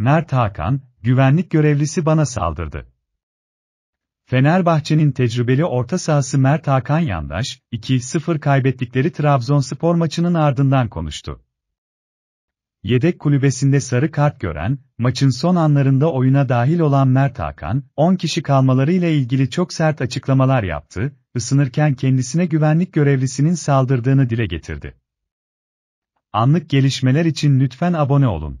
Mert Hakan, güvenlik görevlisi bana saldırdı. Fenerbahçe'nin tecrübeli orta sahası Mert Hakan Yandaş, 2-0 kaybettikleri Trabzonspor maçının ardından konuştu. Yedek kulübesinde sarı kart gören, maçın son anlarında oyuna dahil olan Mert Hakan, 10 kişi kalmalarıyla ilgili çok sert açıklamalar yaptı, ısınırken kendisine güvenlik görevlisinin saldırdığını dile getirdi. Anlık gelişmeler için lütfen abone olun.